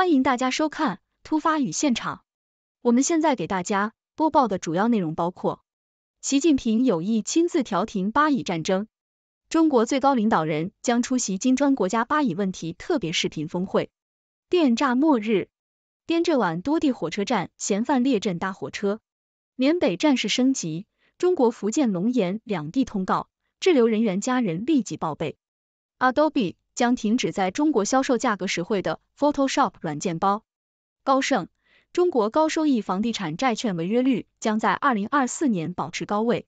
欢迎大家收看《突发与现场》。我们现在给大家播报的主要内容包括：习近平有意亲自调停巴以战争，中国最高领导人将出席金砖国家巴以问题特别视频峰会；电诈末日，滇浙皖多地火车站嫌犯列阵搭火车；缅北战事升级，中国福建龙岩两地通告滞留人员家人立即报备。Adobe。将停止在中国销售价格实惠的 Photoshop 软件包。高盛：中国高收益房地产债券违约率将在二零二四年保持高位。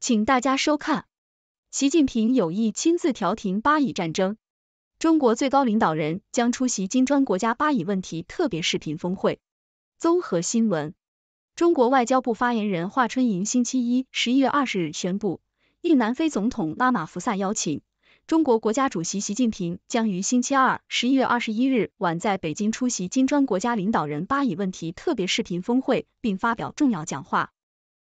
请大家收看。习近平有意亲自调停巴以战争，中国最高领导人将出席金砖国家巴以问题特别视频峰会。综合新闻：中国外交部发言人华春莹星期一（十一月二十日）宣布，应南非总统拉马福萨邀请。中国国家主席习近平将于星期二（十一月二十一日）晚在北京出席金砖国家领导人巴以问题特别视频峰会，并发表重要讲话。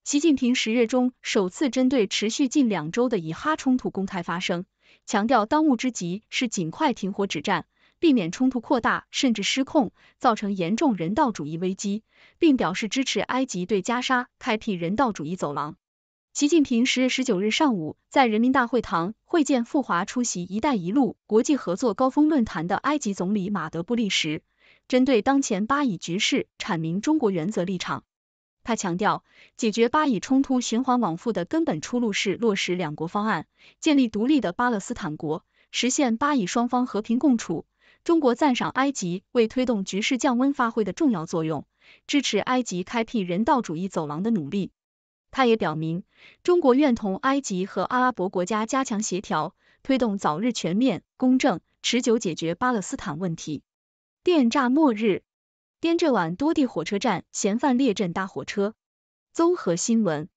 习近平十月中首次针对持续近两周的以哈冲突公开发声，强调当务之急是尽快停火止战，避免冲突扩大甚至失控，造成严重人道主义危机，并表示支持埃及对加沙开辟人道主义走廊。习近平十月十九日上午在人民大会堂会见赴华出席“一带一路”国际合作高峰论坛的埃及总理马德布利时，针对当前巴以局势，阐明中国原则立场。他强调，解决巴以冲突循环往复的根本出路是落实两国方案，建立独立的巴勒斯坦国，实现巴以双方和平共处。中国赞赏埃及为推动局势降温发挥的重要作用，支持埃及开辟人道主义走廊的努力。他也表明，中国愿同埃及和阿拉伯国家加强协调，推动早日全面、公正、持久解决巴勒斯坦问题。电诈末日，滇浙皖多地火车站嫌犯列阵搭火车。综合新闻，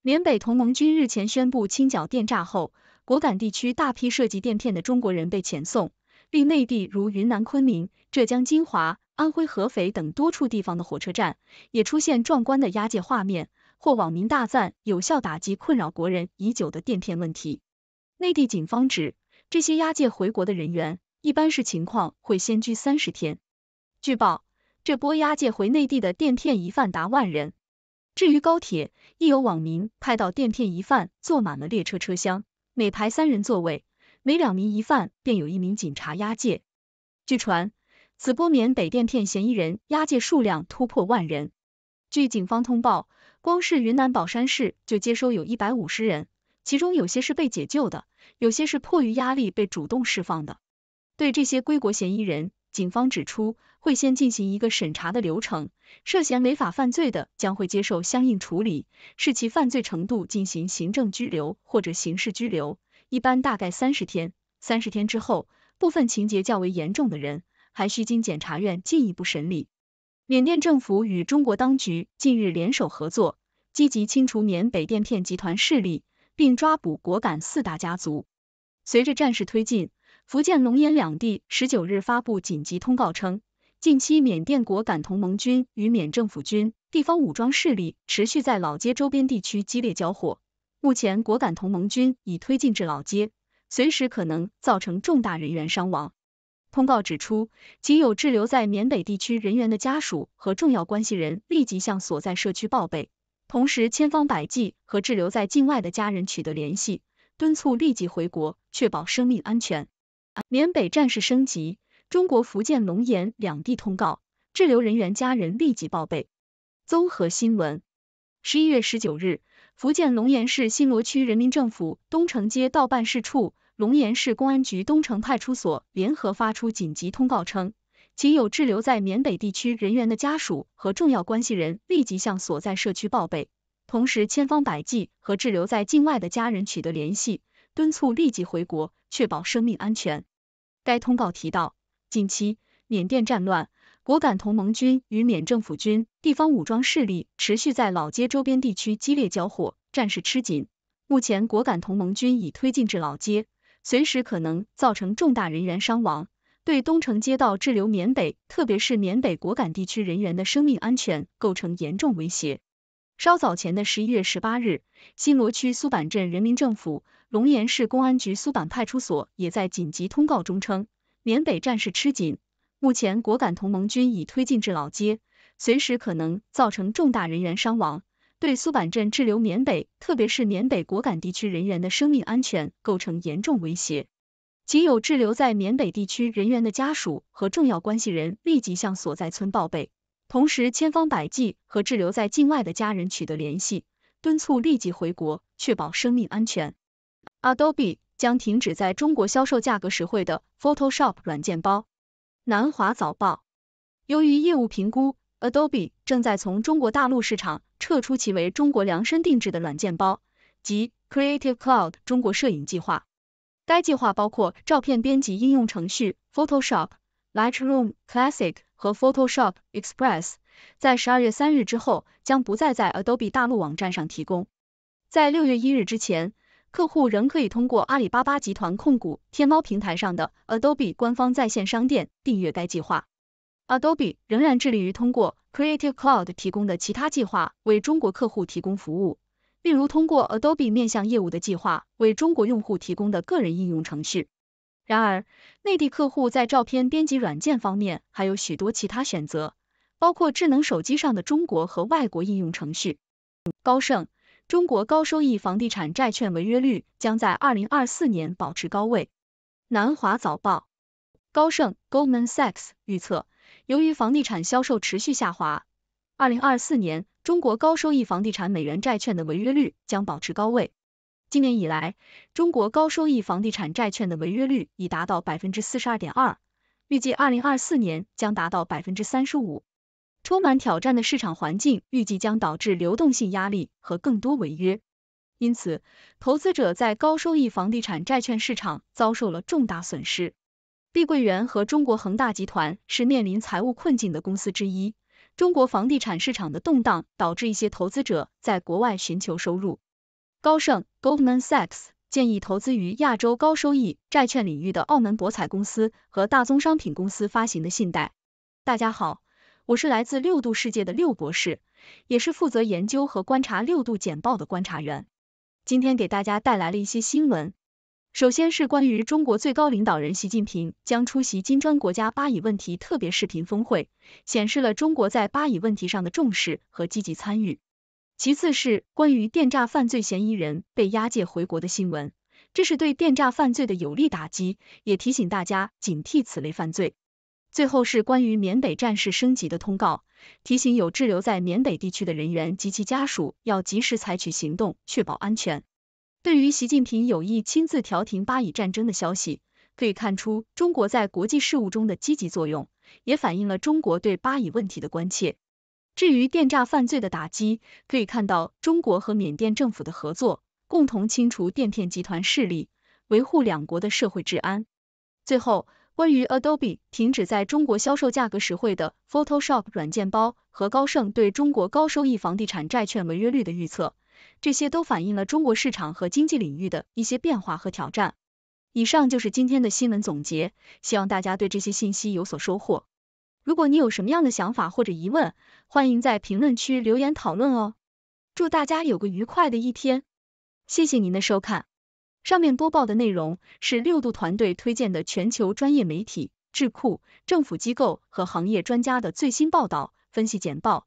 缅北同盟军日前宣布清剿电诈后，果敢地区大批涉及电骗的中国人被遣送，令内地如云南昆明、浙江金华、安徽合肥等多处地方的火车站也出现壮观的押解画面。或网民大赞，有效打击困扰国人已久的电骗问题。内地警方指，这些押解回国的人员，一般是情况会先居三十天。据报，这波押解回内地的电骗疑犯达万人。至于高铁，亦有网民拍到电骗疑犯坐满了列车车厢，每排三人座位，每两名疑犯便有一名警察押解。据传，此波缅北电骗嫌疑人押解数量突破万人。据警方通报。光是云南保山市就接收有一百五十人，其中有些是被解救的，有些是迫于压力被主动释放的。对这些归国嫌疑人，警方指出会先进行一个审查的流程，涉嫌违法犯罪的将会接受相应处理，视其犯罪程度进行行政拘留或者刑事拘留，一般大概三十天。三十天之后，部分情节较为严重的人还需经检察院进一步审理。缅甸政府与中国当局近日联手合作，积极清除缅北电片集团势力，并抓捕果敢四大家族。随着战事推进，福建龙岩两地十九日发布紧急通告称，近期缅甸果敢同盟军与缅政府军、地方武装势力持续在老街周边地区激烈交火。目前，果敢同盟军已推进至老街，随时可能造成重大人员伤亡。通告指出，即有滞留在缅北地区人员的家属和重要关系人，立即向所在社区报备，同时千方百计和滞留在境外的家人取得联系，敦促立即回国，确保生命安全。缅北战事升级，中国福建龙岩两地通告，滞留人员家人立即报备。综合新闻，十一月十九日，福建龙岩市新罗区人民政府东城街道办事处。龙岩市公安局东城派出所联合发出紧急通告称，即有滞留在缅北地区人员的家属和重要关系人，立即向所在社区报备，同时千方百计和滞留在境外的家人取得联系，敦促立即回国，确保生命安全。该通告提到，近期缅甸战乱，果敢同盟军与缅政府军、地方武装势力持续在老街周边地区激烈交火，战事吃紧。目前，果敢同盟军已推进至老街。随时可能造成重大人员伤亡，对东城街道滞留缅北，特别是缅北果敢地区人员的生命安全构成严重威胁。稍早前的十一月十八日，新罗区苏板镇人民政府、龙岩市公安局苏板派出所也在紧急通告中称，缅北战事吃紧，目前果敢同盟军已推进至老街，随时可能造成重大人员伤亡。对苏板镇滞留缅北，特别是缅北果敢地区人员的生命安全构成严重威胁。仅有滞留在缅北地区人员的家属和重要关系人立即向所在村报备，同时千方百计和滞留在境外的家人取得联系，敦促立即回国，确保生命安全。Adobe 将停止在中国销售价格实惠的 Photoshop 软件包。南华早报，由于业务评估，Adobe 正在从中国大陆市场。撤出其为中国量身定制的软件包，即 Creative Cloud 中国摄影计划。该计划包括照片编辑应用程序 Photoshop、Lightroom Classic 和 Photoshop Express，在十二月三日之后将不再在 Adobe 大陆网站上提供。在六月一日之前，客户仍可以通过阿里巴巴集团控股天猫平台上的 Adobe 官方在线商店订阅该计划。Adobe 仍然致力于通过 Creative Cloud 提供的其他计划为中国客户提供服务，例如通过 Adobe 面向业务的计划为中国用户提供的个人应用程序。然而，内地客户在照片编辑软件方面还有许多其他选择，包括智能手机上的中国和外国应用程序。高盛，中国高收益房地产债券违约率将在二零二四年保持高位。南华早报，高盛 Goldman Sachs 预测。由于房地产销售持续下滑，二零二四年中国高收益房地产美元债券的违约率将保持高位。今年以来，中国高收益房地产债券的违约率已达到百分之四十二点二，预计二零二四年将达到百分之三十五。充满挑战的市场环境预计将导致流动性压力和更多违约，因此，投资者在高收益房地产债券市场遭受了重大损失。碧桂园和中国恒大集团是面临财务困境的公司之一。中国房地产市场的动荡导致一些投资者在国外寻求收入。高盛 Goldman Sachs 建议投资于亚洲高收益债券领域的澳门博彩公司和大宗商品公司发行的信贷。大家好，我是来自六度世界的六博士，也是负责研究和观察六度简报的观察员。今天给大家带来了一些新闻。首先是关于中国最高领导人习近平将出席金砖国家巴以问题特别视频峰会，显示了中国在巴以问题上的重视和积极参与。其次是关于电诈犯罪嫌疑人被押解回国的新闻，这是对电诈犯罪的有力打击，也提醒大家警惕此类犯罪。最后是关于缅北战事升级的通告，提醒有滞留在缅北地区的人员及其家属要及时采取行动，确保安全。对于习近平有意亲自调停巴以战争的消息，可以看出中国在国际事务中的积极作用，也反映了中国对巴以问题的关切。至于电诈犯罪的打击，可以看到中国和缅甸政府的合作，共同清除电骗集团势力，维护两国的社会治安。最后，关于 Adobe 停止在中国销售价格实惠的 Photoshop 软件包和高盛对中国高收益房地产债券违约率的预测。这些都反映了中国市场和经济领域的一些变化和挑战。以上就是今天的新闻总结，希望大家对这些信息有所收获。如果你有什么样的想法或者疑问，欢迎在评论区留言讨论哦。祝大家有个愉快的一天，谢谢您的收看。上面播报的内容是六度团队推荐的全球专业媒体、智库、政府机构和行业专家的最新报道、分析简报。